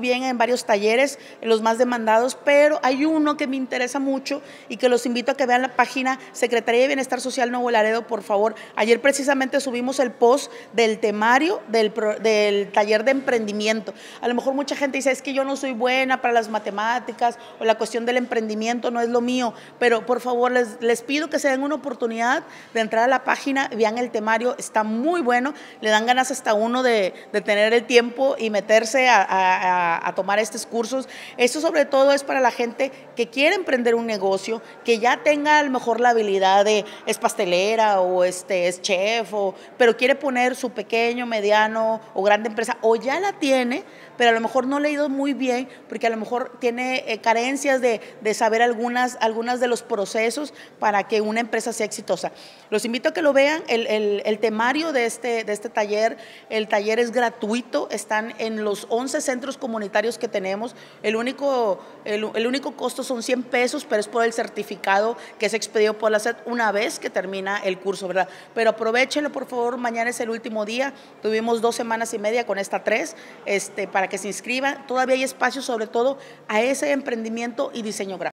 bien en varios talleres, los más demandados, pero hay uno que me interesa mucho y que los invito a que vean la página Secretaría de Bienestar Social Nuevo Laredo, por favor. Ayer precisamente subimos el post del temario del, del taller de emprendimiento. A lo mejor mucha gente dice, es que yo no soy buena para las matemáticas o la cuestión del emprendimiento no es lo mío, pero por favor les, les pido que se den una oportunidad de entrar a la página, vean el temario, está muy bueno, le dan ganas hasta uno de, de tener el tiempo y meterse a a, tomar estos cursos. Esto sobre todo es para la gente que quiere emprender un negocio, que ya tenga a lo mejor la habilidad de es pastelera o este, es chef, o, pero quiere poner su pequeño, mediano o grande empresa, o ya la tiene, pero a lo mejor no le ha ido muy bien porque a lo mejor tiene eh, carencias de, de, saber algunas, algunas de los procesos para que una empresa sea exitosa. Los invito a que lo vean, el, el, temario de este, de este taller, el taller es gratuito, están en los 11 centros comunitarios que tenemos. El único, el, único costo son 100 pesos, pero es por el certificado que es expedido por la SED una vez que termina el curso, ¿verdad? Pero aprovechenlo, por favor, mañana es el último día. Tuvimos dos semanas y media con esta tres, este, para que se inscriban. Todavía hay espacio, sobre todo, a ese emprendimiento y diseño gráfico.